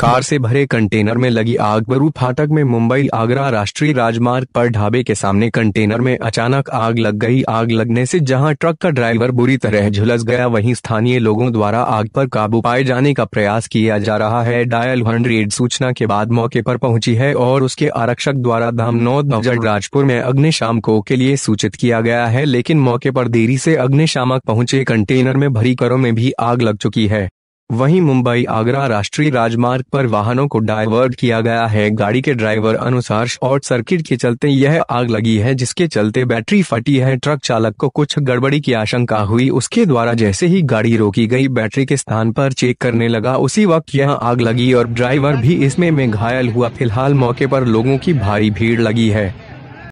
car से भरे container में लगी आग बरू फाटक में मुंबई आगरा राष्ट्रीय राजमार्ग पर ढाबे के सामने कंटेनर में अचानक आग लग गई आग लगने से जहां ट्रक का ड्राइवर बुरी तरह झुलस गया वहीं स्थानीय लोगों द्वारा आग पर काबू पाए जाने का प्रयास किया जा रहा है डायल हंड्रेड सूचना के बाद मौके पर पहुंची है और उसके आरक्षक द्वारा धाम नौ राजपुर में को के लिए सूचित किया गया है लेकिन मौके पर देरी से अग्निशामक पहुंचे कंटेनर में भरी करों में भी आग लग चुकी है वहीं मुंबई आगरा राष्ट्रीय राजमार्ग पर वाहनों को डाइवर्ट किया गया है गाड़ी के ड्राइवर अनुसार शॉर्ट सर्किट के चलते यह आग लगी है जिसके चलते बैटरी फटी है ट्रक चालक को कुछ गड़बड़ी की आशंका हुई उसके द्वारा जैसे ही गाड़ी रोकी गई बैटरी के स्थान पर चेक करने लगा उसी वक्त यह आग लगी और ड्राइवर भी इसमें में घायल हुआ फिलहाल मौके पर लोगों की भारी भीड़ लगी है